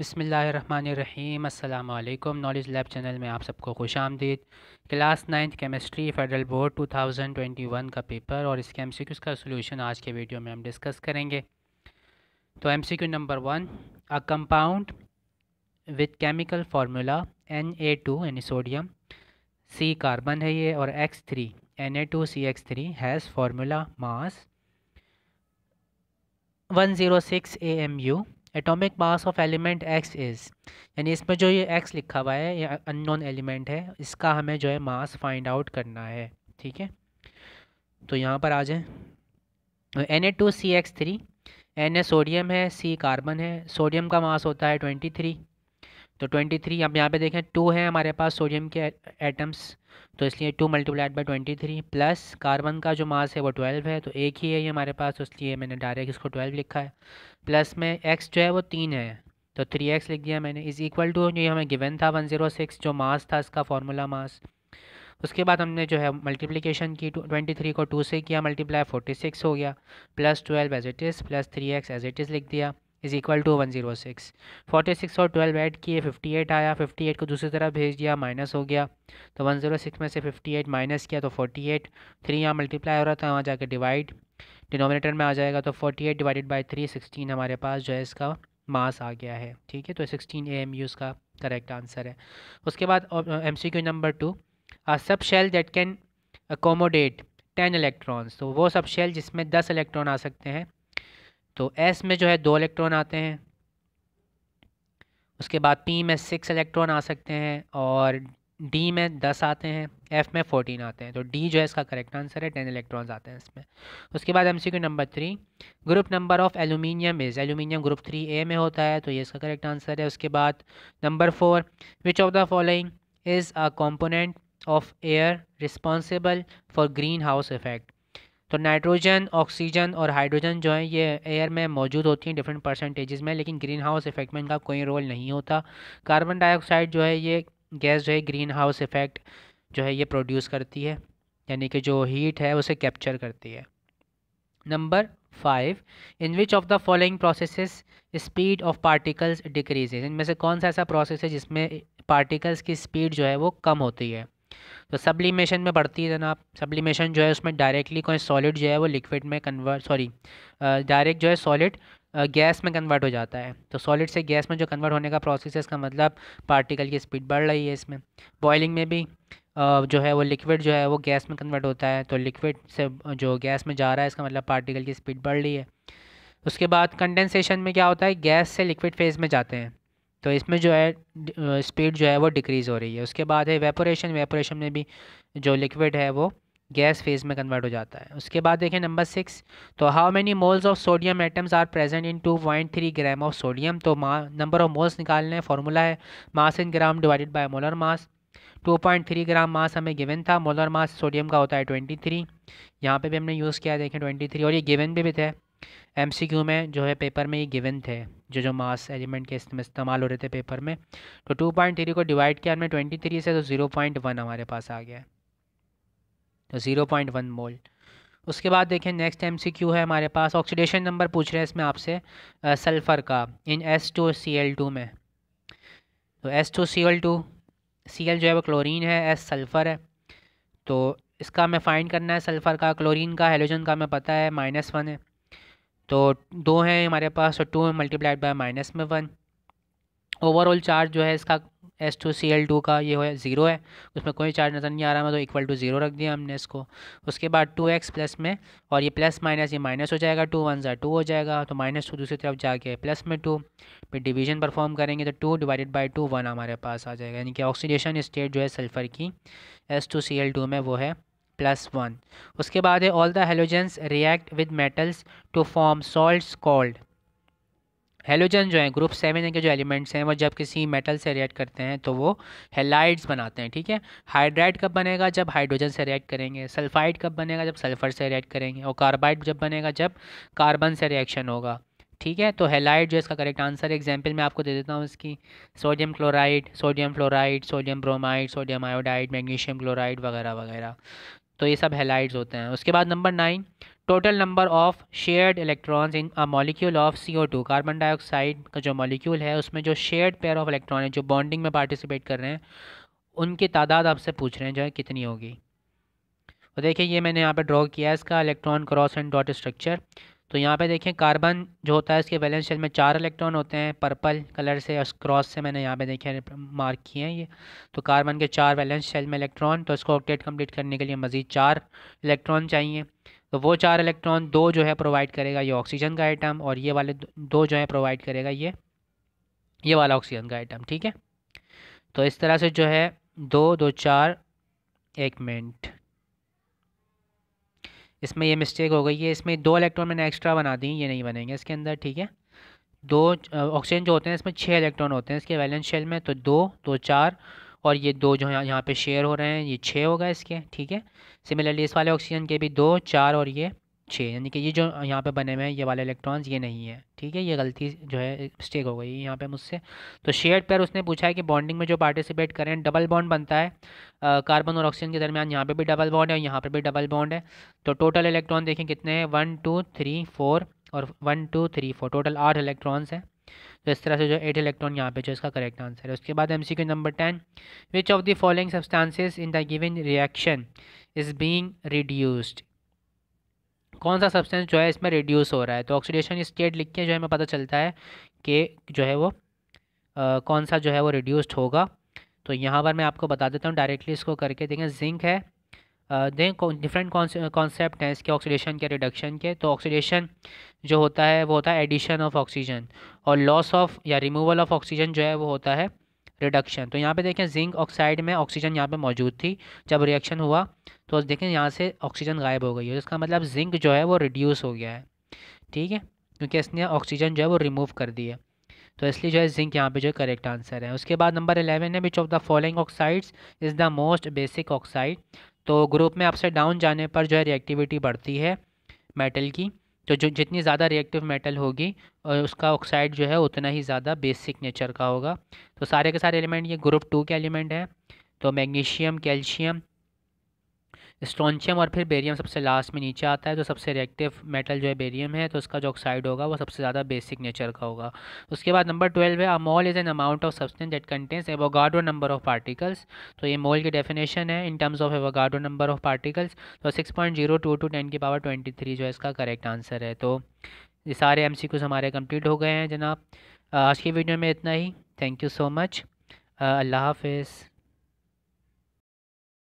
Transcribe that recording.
बसमीम अल्लाम knowledge lab channel में आप सबको खुश आमदीद class ninth chemistry federal board 2021 का पेपर और इसके एम का सोल्यूशन आज के वीडियो में हम डिस्कस करेंगे तो M number one a compound with chemical formula N A two यानी सोडियम सी कार्बन है ये और X three N A two C X three has formula mass one zero six A M U atomic mass of element X is यानी इसमें जो ये x लिखा हुआ है ये अननोन एलिमेंट है इसका हमें जो है मास फाइंड आउट करना है ठीक है तो यहाँ पर आ जाए N A two C X three N A sodium है सी कार्बन है सोडियम का मास होता है ट्वेंटी थ्री तो ट्वेंटी थ्री अब यहाँ पे देखें टू है हमारे पास सोडियम के एटम्स तो इसलिए two multiplied by twenty three plus carbon का जो मास है वो ट्वेल्व है तो एक ही है ये हमारे पास तो इसलिए मैंने डायरेक्ट इसको ट्वेल्व लिखा है प्लस में एक्स जो है वो तीन है तो थ्री एक्स लिख दिया मैंने इज़ इक्वल टू जो हमें गिवन था वन जीरो सिक्स जो मास था इसका फार्मूला मास उसके बाद हमने जो है मल्टीप्लिकेशन की ट्वेंटी थ्री को टू से किया मल्टीप्लाई फोर्टी सिक्स हो गया plus twelve as it is plus three X as it is लिख दिया is equal to one zero six forty six और ट्वेल्व ऐड किए फिफ्टी एट आया फिफ्टी एट को दूसरी तरफ भेज दिया माइनस हो गया तो वन जीरो सिक्स में से फिफ्टी एट माइनस किया तो फोर्टी एट थ्री यहाँ मल्टीप्लाई हो रहा था वहाँ जाकर डिवाइड डिनोमिनेटर में आ जाएगा तो forty eight divided by three sixteen हमारे पास जो है इसका मास आ गया है ठीक है तो सिक्सटीन ए एम यू का करेक्ट आंसर है उसके बाद M C Q number two sub shell that can accommodate ten electrons तो वो सब शेल जिसमें दस इलेक्ट्रॉन आ सकते हैं तो एस में जो है दो इलेक्ट्रॉन आते हैं उसके बाद पी में सिक्स इलेक्ट्रॉन आ सकते हैं और डी में दस आते हैं एफ में फोर्टीन आते हैं तो डी जो है इसका करेक्ट आंसर है टेन इलेक्ट्रॉन्स आते हैं इसमें उसके बाद MCQ number three group number of aluminium is aluminium group three A में होता है तो ये इसका करेक्ट आंसर है उसके बाद number four which of the following is a component of air responsible for greenhouse effect तो नाइट्रोजन ऑक्सीजन और हाइड्रोजन जो है ये एयर में मौजूद होती हैं डिफरेंट परसेंटेजेस में लेकिन ग्रीन हाउस इफेक्ट में इनका कोई रोल नहीं होता कार्बन डाइऑक्साइड जो है ये गैस जो है ग्रीन हाउस इफेक्ट जो है ये प्रोड्यूस करती है यानी कि जो हीट है उसे कैप्चर करती है number five in which of the following process speed of particles decreases इनमें से कौन सा ऐसा प्रोसेस है जिसमें पार्टिकल्स की स्पीड जो है वो कम होती है तो सब्लिमेशन में बढ़ती है जनाब सब्लिमेशन जो है उसमें डायरेक्टली कोई सॉलिड जो है वो लिक्विड में कन्वर्ट सॉरी डायरेक्ट जो है सॉलिड गैस में कन्वर्ट हो जाता है तो सॉलिड से गैस में जो कन्वर्ट होने का प्रोसेस है इसका मतलब पार्टिकल की स्पीड बढ़ रही है इसमें बॉयलिंग में भी जो है वो लिक्विड जो है वो गैस में कन्वर्ट होता है तो लिक्विड से जो गैस में जा रहा है इसका मतलब पार्टिकल की स्पीड बढ़ रही है उसके बाद कंडेंसेशन में क्या होता है गैस से लिक्विड फेज़ में जाते हैं तो इसमें जो है स्पीड जो है वो डिक्रीज़ हो रही है उसके बाद है वेपोरेशन वेपोरेशन में भी जो लिक्विड है वो गैस फेज में कन्वर्ट हो जाता है उसके बाद देखें नंबर सिक्स तो how many moles of sodium atoms are present in two point three gram of sodium तो मा नंबर ऑफ मोल्स निकालने हैं फार्मूला है mass in gram divided by molar mass two point three gram mass हमें given था molar mass sodium का होता है ट्वेंटी थ्री यहाँ पर भी हमने यूज़ किया देखें थ्री और ये गिवन भी, भी थे क्यू में जो है पेपर में ये गिवन थे जो जो मास एलिमेंट के इस्तेमाल हो रहे थे पेपर में तो टू पॉइंट थ्री को डिवाइड किया हमने ट्वेंटी थ्री से तो ज़ीरो पॉइंट वन हमारे पास आ गया तो ज़ीरो पॉइंट वन मोल उसके बाद देखें नेक्स्ट एम सी क्यू है हमारे पास ऑक्सीडेशन नंबर पूछ रहे हैं इसमें आपसे सल्फ़र का in S two C L two में तो S two C L two C L जो है वो क्लोरीन है एस सल्फ़र है तो इसका हमें फाइंड करना है सल्फ़र का क्लोरीन का हेलोजन का हमें पता है माइनस वन है तो दो हैं हमारे पास और टू मल्टीप्लाइड बाय माइनस में वन ओवरऑल चार्ज जो है इसका S two C L two का ये हो ज़ीरो है उसमें कोई चार्ज नज़र नहीं आ रहा है तो इक्वल टू ज़ीरो रख दिया हमने इसको उसके बाद टू एक्स प्लस में और ये प्लस माइनस ये माइनस हो जाएगा टू वन ज़ा टू हो जाएगा तो माइनस टू दूसरी तरफ जाके प्लस में टू फिर डिवीजन परफॉर्म करेंगे तो two divided by two one हमारे पास आ जाएगा यानी कि ऑक्सीडेशन स्टेट जो है सल्फ़र की S two C L two में वो है प्लस वन उसके बाद है all the halogens react with metals to form salts called halogen जो है ग्रुप सेवन के जो एलिमेंट्स हैं वो जब किसी मेटल से रिएक्ट करते हैं तो वो हेलाइड्स बनाते हैं ठीक है हाइड्राइड कब बनेगा जब हाइड्रोजन से रिएक्ट करेंगे सल्फाइड कब बनेगा जब सल्फर से रिएक्ट करेंगे और कार्बाइड जब बनेगा जब कार्बन से रिएक्शन होगा ठीक है तो हेलाइड जो इसका करेक्ट आंसर एग्जाम्पल मैं आपको दे देता हूँ इसकी sodium chloride sodium fluoride sodium bromide sodium iodide magnesium chloride वगैरह वगैरह तो ये सब हेलाइट्स होते हैं उसके बाद number nine total number of shared electrons in a molecule of two carbon dioxide का जो मॉलिक्यूल है उसमें जो शेयर्ड पेयर ऑफ इलेक्ट्रॉन है जो बॉन्डिंग में पार्टिसिपेट कर रहे हैं उनकी तादाद आपसे पूछ रहे हैं जो है कितनी होगी तो देखिए ये मैंने यहाँ पे ड्रॉ किया है इसका electron cross and dot structure तो यहाँ पे देखें कार्बन जो होता है इसके बैलेंस शेल में चार इलेक्ट्रॉन होते हैं पर्पल कलर से और क्रॉस से मैंने यहाँ पे देखें मार्क किए हैं ये तो कार्बन के चार बैलेंस शेल में इलेक्ट्रॉन तो इसको ऑक्टेट कंप्लीट करने के लिए मज़ीद चार इलेक्ट्रॉन चाहिए तो वो चार इलेक्ट्रॉन दो जो है प्रोवाइड करेगा ये ऑक्सीजन का आइटम और ये वाले दो जो है प्रोवाइड करेगा ये ये वाला ऑक्सीजन का आइटम ठीक है तो इस तरह से जो है दो दो चार एक मिनट इसमें ये मिस्टेक हो गई है इसमें दो इलेक्ट्रॉन मैंने एक्स्ट्रा बना दी ये नहीं बनेंगे इसके अंदर ठीक है दो ऑक्सीजन जो होते हैं इसमें छः इलेक्ट्रॉन होते हैं इसके वैलेंस शेल में तो दो दो चार और ये दो जो यहाँ पे शेयर हो रहे हैं ये छः होगा इसके ठीक है सिमिलरली इस वाले ऑक्सीजन के भी दो चार और ये छः यानी कि ये जो यहाँ पे बने हुए हैं ये वाले इलेक्ट्रॉन्स ये नहीं है ठीक है ये गलती जो है मिस्टेक हो गई यहाँ पे मुझसे तो शेड पेयर उसने पूछा है कि बॉन्डिंग में जो पार्टिसिपेट करें डबल बॉन्ड बनता है कार्बन और ऑक्सीजन के दरमियान यहाँ पे भी डबल बॉन्ड है और यहाँ पर भी डबल बॉन्ड है तो टोटल इलेक्ट्रॉन देखें कितने हैं वन टू थ्री फोर और one two three four total आठ इलेक्ट्रॉन्स हैं तो इस तरह से जो एट इलेक्ट्रॉन यहाँ पे जो इसका करेक्ट आंसर है उसके बाद MCQ number ten which of the following substances in the given reaction is being reduced कौन सा सब्सटेंस जो है इसमें रिड्यूस हो रहा है तो ऑक्सीडेशन स्टेट लिख के जो है हमें पता चलता है कि जो है वो आ, कौन सा जो है वो रिड्यूस्ड होगा तो यहाँ पर मैं आपको बता देता हूँ डायरेक्टली इसको करके देखें जिंक है देखें डिफरेंट कॉन्सेप्ट हैं इसके ऑक्सीडेशन के रिडक्शन के तो ऑक्सीडेशन जो होता है वो होता है एडिशन ऑफ ऑक्सीजन और लॉस ऑफ या रिमूवल ऑफ ऑक्सीजन जो है वो होता है रिडक्शन तो यहाँ पे देखें जिंक ऑक्साइड में ऑक्सीजन यहाँ पे मौजूद थी जब रिएक्शन हुआ तो देखें यहाँ से ऑक्सीजन गायब हो गई है इसका मतलब जिंक जो है वो रिड्यूस हो गया है ठीक है क्योंकि इसने ऑक्सीजन जो है वो रिमूव कर दी है तो इसलिए जो है जिंक यहाँ पे जो करेक्ट आंसर है उसके बाद नंबर एलेवन है which of the following oxides is the most basic oxide तो ग्रुप में अप से डाउन जाने पर जो है रिएक्टिविटी बढ़ती है मेटल की तो जो जितनी ज़्यादा रिएक्टिव मेटल होगी और उसका ऑक्साइड जो है उतना ही ज़्यादा बेसिक नेचर का होगा तो सारे के सारे एलिमेंट ये ग्रुप टू के एलिमेंट हैं तो मैग्नीशियम कैल्शियम स्ट्रॉन्चियम और फिर बेरियम सबसे लास्ट में नीचे आता है तो सबसे रिएक्टिव मेटल जो है बेरियम है तो उसका जो ऑक्साइड होगा वो सबसे ज़्यादा बेसिक नेचर का होगा उसके बाद नंबर ट्वेल्व है a mole is an amount of substance that contains Avogadro number of particles तो ये मोल की डेफिनेशन है in terms of Avogadro number of particles तो six point zero two two ten की पावर ट्वेंटी थ्री जो है इसका करेक्ट आंसर है तो ये सारे एम हमारे कम्प्लीट हो गए हैं जनाब आज की वीडियो में इतना ही थैंक यू सो मच अल्लाह हाफिज़